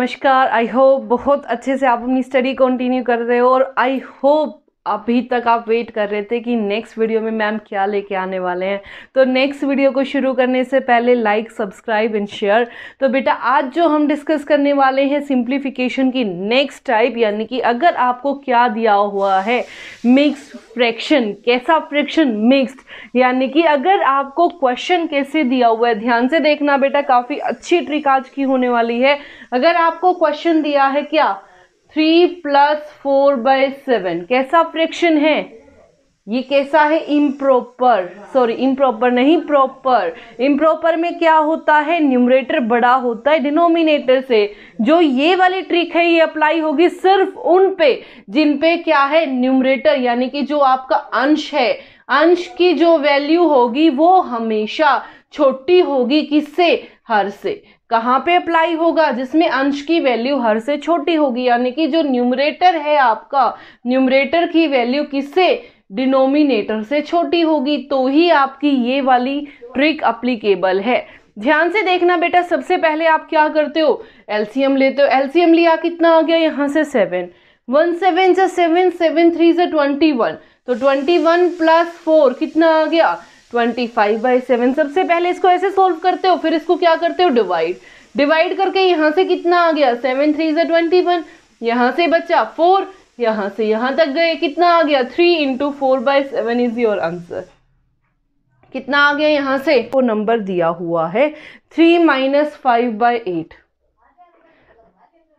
नमस्कार I hope बहुत अच्छे से आप अपनी स्टडी कंटिन्यू कर रहे हो और आई होप अभी तक आप वेट कर रहे थे कि नेक्स्ट वीडियो में मैम क्या लेके आने वाले हैं तो नेक्स्ट वीडियो को शुरू करने से पहले लाइक सब्सक्राइब एंड शेयर तो बेटा आज जो हम डिस्कस करने वाले हैं सिंप्लीफिकेशन की नेक्स्ट टाइप यानी कि अगर आपको क्या दिया हुआ है मिक्स फ्रैक्शन कैसा फ्रैक्शन मिक्सड यानी कि अगर आपको क्वेश्चन कैसे दिया हुआ है ध्यान से देखना बेटा काफ़ी अच्छी ट्रिक आज की होने वाली है अगर आपको क्वेश्चन दिया है क्या three plus four by seven कैसा फ्रैक्शन है ये कैसा है इम्प्रॉपर सॉरी इम्प्रॉपर नहीं प्रॉपर इम्प्रॉपर में क्या होता है न्यूमरेटर बड़ा होता है डिनोमिनेटर से जो ये वाली ट्रिक है ये अप्लाई होगी सिर्फ उन पे जिन पे क्या है न्यूमरेटर यानी कि जो आपका अंश है अंश की जो वैल्यू होगी वो हमेशा छोटी होगी किससे हर से कहाँ पे अप्लाई होगा जिसमें अंश की वैल्यू हर से छोटी होगी यानी कि जो न्यूमरेटर है आपका न्यूमरेटर की वैल्यू किससे डिनोमिनेटर से छोटी होगी तो ही आपकी ये वाली ट्रिक अप्लीकेबल है ध्यान से देखना बेटा सबसे पहले आप क्या करते हो एलसीएम लेते हो एलसीएम लिया कितना आ गया यहाँ से सेवन वन सेवन से सेवन सेवन थ्री से ट्वेंटी वन तो ट्वेंटी वन प्लस फोर कितना आ गया ट्वेंटी फाइव बाई सेवन सबसे पहले इसको ऐसे सोल्व करते हो फिर इसको क्या करते हो डिवाइड डिवाइड करके यहाँ से कितना आ गया सेवन थ्री ज़ा ट्वेंटी वन यहाँ से बच्चा फोर यहाँ से यहाँ तक गए कितना आ गया three into four by seven is your answer कितना आ गया यहाँ से वो नंबर दिया हुआ है three minus five by eight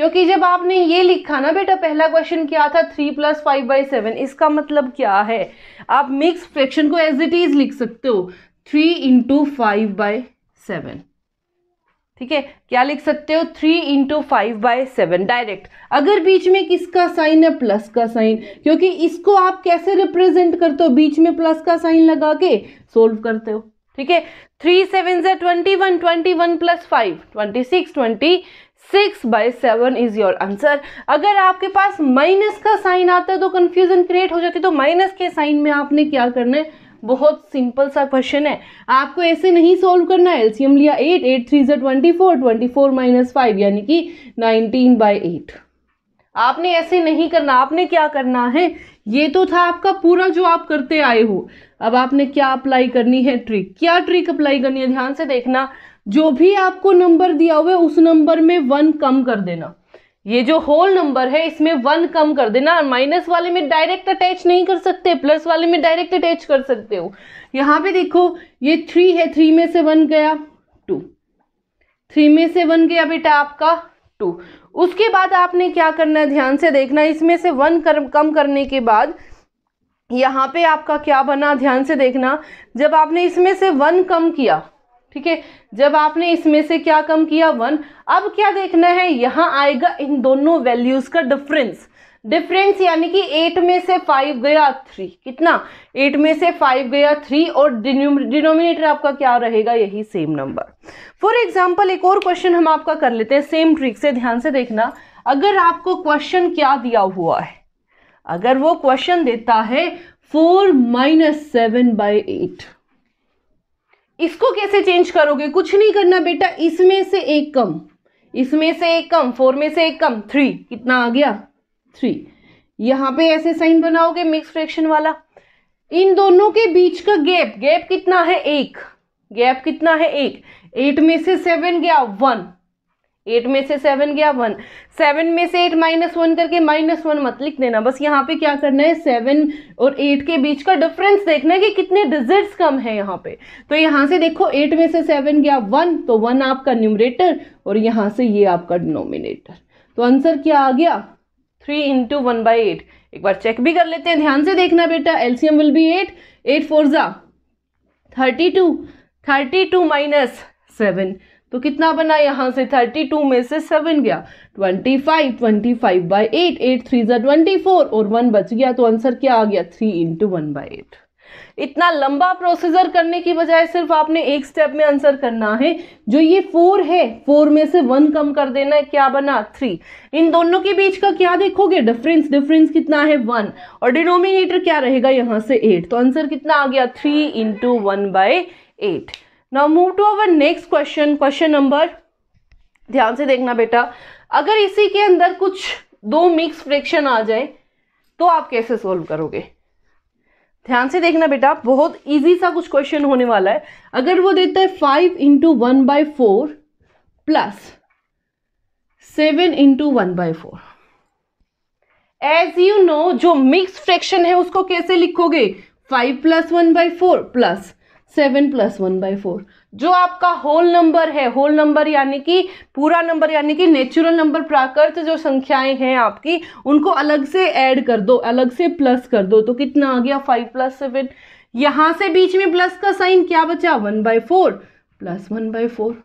क्योंकि जब आपने ये लिखा ना बेटा पहला क्वेश्चन क्या था three plus five by seven इसका मतलब क्या है आप मिक्स फ्रैक्शन को एज इट इज लिख सकते हो three into five by seven ठीक है क्या लिख सकते हो three into five by seven direct अगर बीच में किसका साइन है प्लस का साइन क्योंकि इसको आप कैसे रिप्रेजेंट करते हो बीच में प्लस का साइन लगा के सोल्व करते हो ठीक है थ्री सेवन से twenty one twenty one plus five twenty six twenty six by seven is your answer अगर आपके पास माइनस का साइन आता है तो कन्फ्यूजन क्रिएट हो जाती है तो माइनस के साइन में आपने क्या करना है बहुत सिंपल सा क्वेश्चन है आपको ऐसे नहीं सॉल्व करना है एलसीएम लिया एट एट थ्री जो twenty four twenty four minus five यानी कि नाइनटीन बाई एट आपने ऐसे नहीं करना आपने क्या करना है ये तो था आपका पूरा जो आप करते आए हो अब आपने क्या अप्लाई करनी है ट्रिक क्या ट्रिक अप्लाई करनी है ध्यान से देखना जो भी आपको नंबर दिया हुआ है उस नंबर में वन कम कर देना ये जो होल नंबर है इसमें वन कम कर देना माइनस वाले में डायरेक्ट अटैच नहीं कर सकते प्लस वाले में डायरेक्ट अटैच कर सकते हो यहाँ पे देखो ये थ्री है थ्री में से वन गया टू थ्री में से वन गया बेटा आपका टू उसके बाद आपने क्या करना है ध्यान से देखना इसमें से वन कर, कम करने के बाद यहां पे आपका क्या बना ध्यान से देखना जब आपने इसमें से वन कम किया ठीक है जब आपने इसमें से क्या कम किया वन अब क्या देखना है यहाँ आएगा इन दोनों वैल्यूज का डिफरेंस डिफरेंस यानी कि एट में से फाइव गया थ्री कितना एट में से फाइव गया थ्री और डिनोमिनेटर आपका क्या रहेगा यही सेम नंबर फॉर एग्जाम्पल एक और क्वेश्चन हम आपका कर लेते हैं सेम ट्रिक से ध्यान से देखना अगर आपको क्वेश्चन क्या दिया हुआ है अगर वो क्वेश्चन देता है four minus seven by eight इसको कैसे चेंज करोगे कुछ नहीं करना बेटा इसमें से एक कम इसमें से एक कम फोर में से एक कम थ्री कितना आ गया थ्री यहाँ पे ऐसे साइन बनाओगे मिक्स फ्रैक्शन वाला इन दोनों के बीच का गैप गैप कितना है एक गैप कितना है एक एट में से सेवन गया वन एट में से सेवन गया वन सेवन में से एट माइनस वन करके माइनस वन मत लिख देना बस यहाँ पे क्या करना है सेवन और एट के बीच का डिफरेंस देखना है कि कितने डिजिट्स कम है यहाँ पे तो यहाँ से देखो एट में से सेवन गया वन तो वन आपका न्यूमरेटर और यहाँ से ये आपका डिनोमिनेटर तो आंसर क्या आ गया three into one by eight एक बार चेक भी कर लेते हैं ध्यान से देखना बेटा LCM will be eight eight four जा thirty two thirty two minus seven तो कितना बना यहाँ से थर्टी टू में से सेवन गया twenty five twenty five by eight eight three जो ट्वेंटी फोर और वन बच गया तो आंसर क्या आ गया three into one by eight इतना लंबा प्रोसीजर करने की बजाय सिर्फ आपने एक स्टेप में आंसर करना है जो ये फोर है फोर में से वन कम कर देना है क्या बना थ्री इन दोनों के बीच का क्या देखोगे डिफरेंस डिफरेंस कितना है वन और डिनोमिनेटर क्या रहेगा यहाँ से एट तो आंसर कितना आ गया three into one by eight now move to our next question question number ध्यान से देखना बेटा अगर इसी के अंदर कुछ दो मिक्स फ्रैक्शन आ जाए तो आप कैसे सॉल्व करोगे ध्यान से देखना बेटा बहुत इजी सा कुछ क्वेश्चन होने वाला है अगर वो देता है five into one by four plus seven into one by four as you know जो मिक्स फ्रैक्शन है उसको कैसे लिखोगे five plus one by four plus seven plus one by four जो आपका होल नंबर है होल नंबर यानी कि पूरा नंबर यानी कि नेचुरल नंबर प्राकृत जो संख्याएं हैं आपकी उनको अलग से ऐड कर दो अलग से प्लस कर दो तो कितना आ गया फाइव प्लस सेवन यहाँ से बीच में प्लस का साइन क्या बचा one by four plus one by four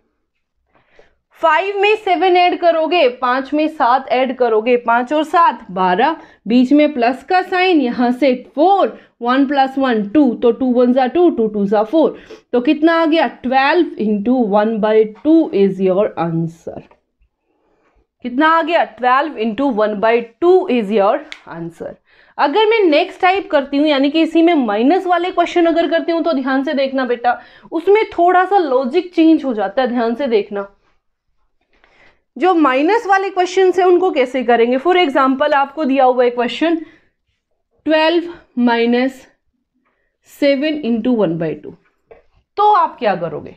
five में सेवन ऐड करोगे पाँच में सात ऐड करोगे पाँच और सात बारह बीच में प्लस का साइन यहाँ से four one plus one two तो टू वन ज़ा टू टू टू ज़ा फोर तो कितना आ गया twelve into one by two is your answer कितना आ गया twelve into one by two is your answer अगर मैं नेक्स्ट टाइप करती हूँ यानी कि इसी में माइनस वाले क्वेश्चन अगर करती हूँ तो ध्यान से देखना बेटा उसमें थोड़ा सा लॉजिक चेंज हो जाता है ध्यान से देखना जो माइनस वाले क्वेश्चन है उनको कैसे करेंगे फॉर एग्जाम्पल आपको दिया हुआ है question twelve minus seven into one by two तो आप क्या करोगे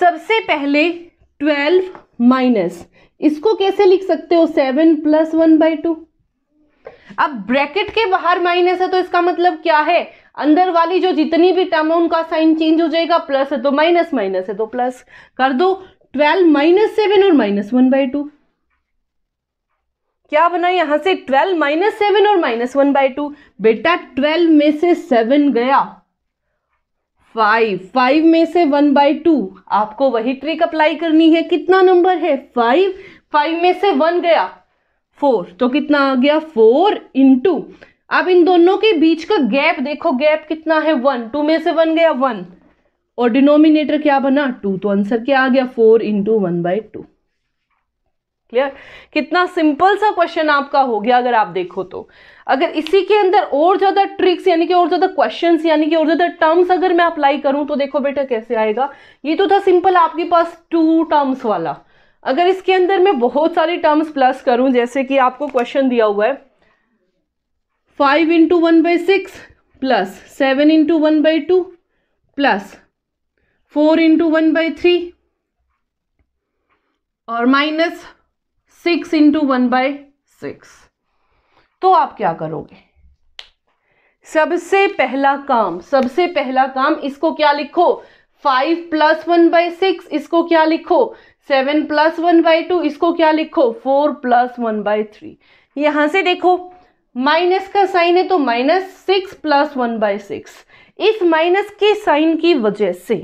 सबसे पहले ट्वेल्व माइनस इसको कैसे लिख सकते हो seven plus one by two अब ब्रैकेट के बाहर माइनस है तो इसका मतलब क्या है अंदर वाली जो जितनी भी टर्म है उनका साइन चेंज हो जाएगा प्लस है तो माइनस माइनस है तो प्लस कर दो ट्वेल्व माइनस सेवन और माइनस वन बाई टू क्या बना यहाँ से ट्वेल्व माइनस सेवन और माइनस वन बाई टू बेटा ट्वेल्व में से सेवन गया फाइव फाइव में से वन बाई टू आपको वही ट्रिक अप्लाई करनी है कितना नंबर है फाइव फाइव में से वन गया फोर तो कितना आ गया फोर इंटू अब इन दोनों के बीच का गैप देखो गैप कितना है वन टू में से वन गया वन और डिनोमिनेटर क्या बना टू तो आंसर क्या आ गया four into one by two clear कितना सिंपल सा क्वेश्चन आपका हो गया अगर आप देखो तो अगर इसी के अंदर और ज़्यादा ट्रिक्स यानी कि और ज़्यादा क्वेश्चन यानी कि और ज़्यादा टर्म्स अगर मैं अप्लाई करूं तो देखो बेटा कैसे आएगा ये तो था सिंपल आपके पास टू टर्म्स वाला अगर इसके अंदर मैं बहुत सारी टर्म्स प्लस करूं जैसे कि आपको क्वेश्चन दिया हुआ है five into one by six plus seven into one by two plus four into one by three और minus six into one by six तो आप क्या करोगे सबसे पहला काम सबसे पहला काम इसको क्या लिखो five plus one by six इसको क्या लिखो seven plus one by two इसको क्या लिखो four plus one by three यहां से देखो माइनस का साइन है तो minus six plus one by six इस माइनस के साइन की वजह से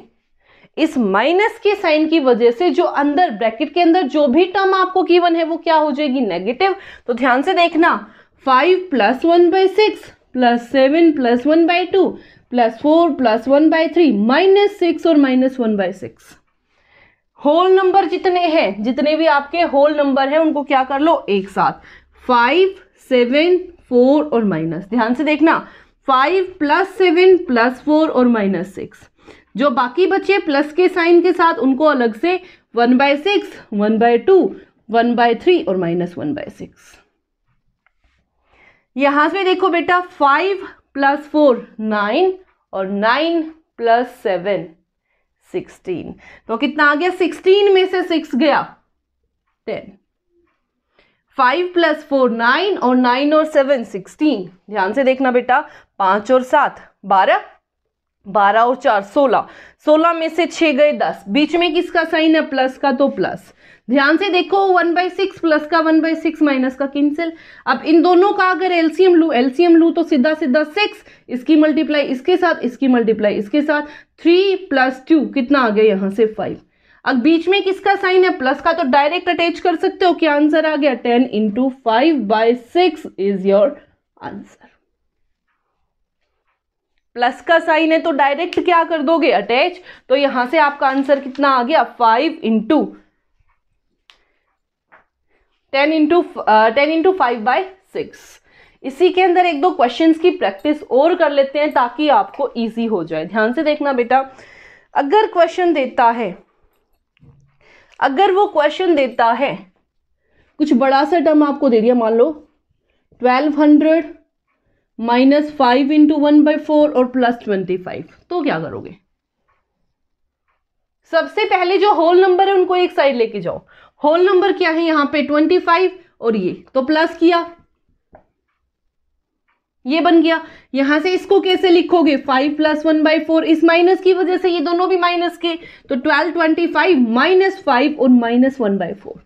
इस माइनस के साइन की वजह से जो अंदर ब्रैकेट के अंदर जो भी टर्म आपको गिवन है वो क्या हो जाएगी नेगेटिव तो ध्यान से देखना five plus one by six plus seven plus one by two plus four plus one by three minus six और minus one by six whole number जितने हैं जितने भी आपके होल नंबर हैं उनको क्या कर लो एक साथ फाइव सेवन फोर और माइनस ध्यान से देखना five plus seven plus four और माइनस सिक्स जो बाकी बचे प्लस के साइन के साथ उनको अलग से one by six one by two one by three और माइनस वन बाय सिक्स यहां से देखो बेटा फाइव प्लस फोर नाइन और नाइन प्लस सेवन सिक्सटीन तो कितना आ गया सिक्सटीन में से सिक्स गया ten five plus four nine और नाइन और सेवन सिक्सटीन ध्यान से देखना बेटा पांच और सात बारह बारह और चार सोलह सोलह में से छह गए दस बीच में किसका साइन है प्लस का तो प्लस ध्यान से देखो वन बाई सिक्स प्लस का वन बाई सिक्स माइनस का कैंसिल अब इन दोनों का अगर एलसीएम लू एलसीएम लू तो सीधा सीधा सिक्स इसकी मल्टीप्लाई इसके साथ इसकी मल्टीप्लाई इसके साथ थ्री प्लस टू कितना आ गया यहाँ से फाइव अब बीच में किसका साइन है प्लस का तो डायरेक्ट अटैच कर सकते हो क्या आंसर आ गया ten into five by six is your answer plus का साइन है तो डायरेक्ट क्या कर दोगे अटैच तो यहां से आपका आंसर कितना आ गया five into ten into ten into five by six इसी के अंदर एक दो क्वेश्चंस की प्रैक्टिस और कर लेते हैं ताकि आपको इजी हो जाए ध्यान से देखना बेटा अगर क्वेश्चन देता है अगर वो क्वेश्चन देता है कुछ बड़ा सा टर्म आपको दे दिया मान लो twelve hundred minus five into one by four और प्लस ट्वेंटी फाइव तो क्या करोगे सबसे पहले जो होल नंबर है उनको एक साइड लेके जाओ होल नंबर क्या है यहां पे ट्वेंटी फाइव और ये तो प्लस किया ये बन गया यहां से इसको कैसे लिखोगे five plus one by four इस माइनस की वजह से ये दोनों भी माइनस के तो twelve twenty five minus five और माइनस वन बाई फोर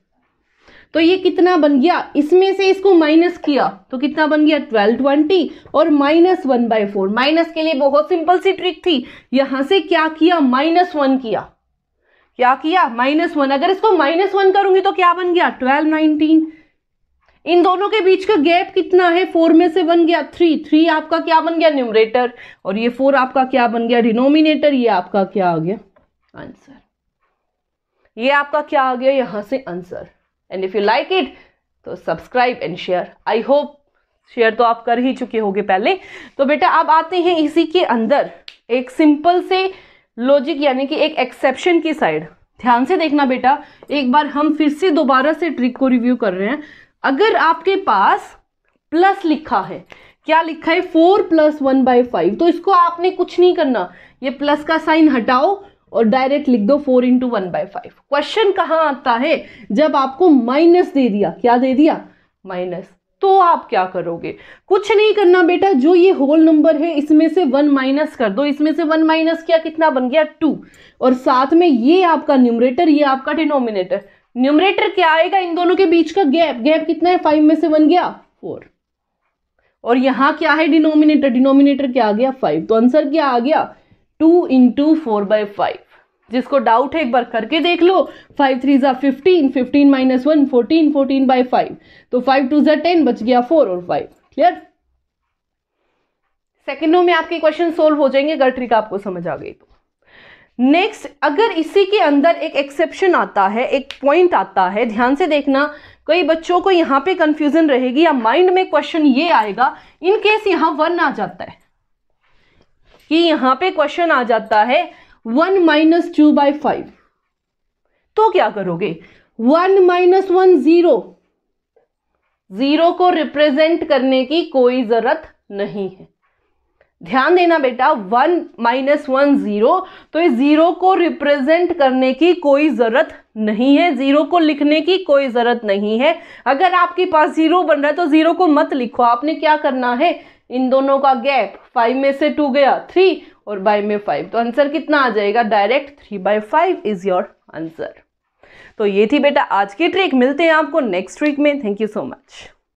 तो ये कितना बन गया इसमें से इसको माइनस किया तो कितना बन गया ट्वेल्व ट्वेंटी और minus one by four minus के लिए बहुत सिंपल सी ट्रिक थी यहां से क्या किया माइनस वन किया क्या किया माइनस वन अगर इसको माइनस वन करूंगी तो क्या बन गया ट्वेल्व नाइनटीन इन दोनों के बीच का गैप कितना है फोर में से बन गया थ्री थ्री आपका क्या बन गया न्यूमरेटर और ये फोर आपका क्या बन गया डिनोमिनेटर ये आपका क्या आ गया आंसर ये आपका क्या आ गया यहां से answer and if you like it तो subscribe and share I hope share तो आप कर ही चुके होंगे पहले तो बेटा अब आते हैं इसी के अंदर एक सिंपल से लॉजिक यानी कि एक एक्सेप्शन की साइड ध्यान से देखना बेटा एक बार हम फिर से दोबारा से ट्रिक को रिव्यू कर रहे हैं अगर आपके पास प्लस लिखा है क्या लिखा है four plus one by five तो इसको आपने कुछ नहीं करना ये प्लस का साइन हटाओ और डायरेक्ट लिख दो four into one by five question कहाँ आता है जब आपको माइनस दे दिया क्या दे दिया माइनस तो आप क्या करोगे कुछ नहीं करना बेटा जो ये होल नंबर है इसमें से वन माइनस कर दो इसमें से वन माइनस किया कितना बन गया टू और साथ में ये आपका न्यूमरेटर ये आपका डिनोमिनेटर न्यूमरेटर क्या आएगा इन दोनों के बीच का गैप गैप कितना है फाइव में से बन गया फोर और यहाँ क्या है डिनोमिनेटर डिनोमिनेटर क्या आ गया फाइव तो आंसर क्या आ गया two into four by five जिसको डाउट है एक बार करके देख लो फाइव थ्री ज़ा fifteen fifteen minus one fourteen fourteen by five तो फाइव टू ज़ा टेन बच गया फोर और फाइव क्लियर सेकेंडों में आपके क्वेश्चन सोल्व हो जाएंगे अगर ट्रिक आपको समझ आ गई तो नेक्स्ट अगर इसी के अंदर एक एक्सेप्शन आता है एक पॉइंट आता है ध्यान से देखना कई बच्चों को यहाँ पे कंफ्यूजन रहेगी या माइंड में क्वेश्चन ये आएगा इन केस यहाँ वन आ जाता है कि यहां पे क्वेश्चन आ जाता है one minus two by five तो क्या करोगे one minus one zero zero को रिप्रेजेंट करने की कोई जरूरत नहीं है ध्यान देना बेटा वन माइनस वन जीरो तो इस जीरो को रिप्रेजेंट करने की कोई ज़रूरत नहीं है जीरो को लिखने की कोई ज़रूरत नहीं है अगर आपके पास जीरो बन रहा है तो जीरो को मत लिखो आपने क्या करना है इन दोनों का गैप फाइव में से टू गया थ्री और बाई में फाइव तो आंसर कितना आ जाएगा direct three by five is your answer तो ये थी बेटा आज की ट्रिक मिलते हैं आपको नेक्स्ट वीक में थैंक यू सो मच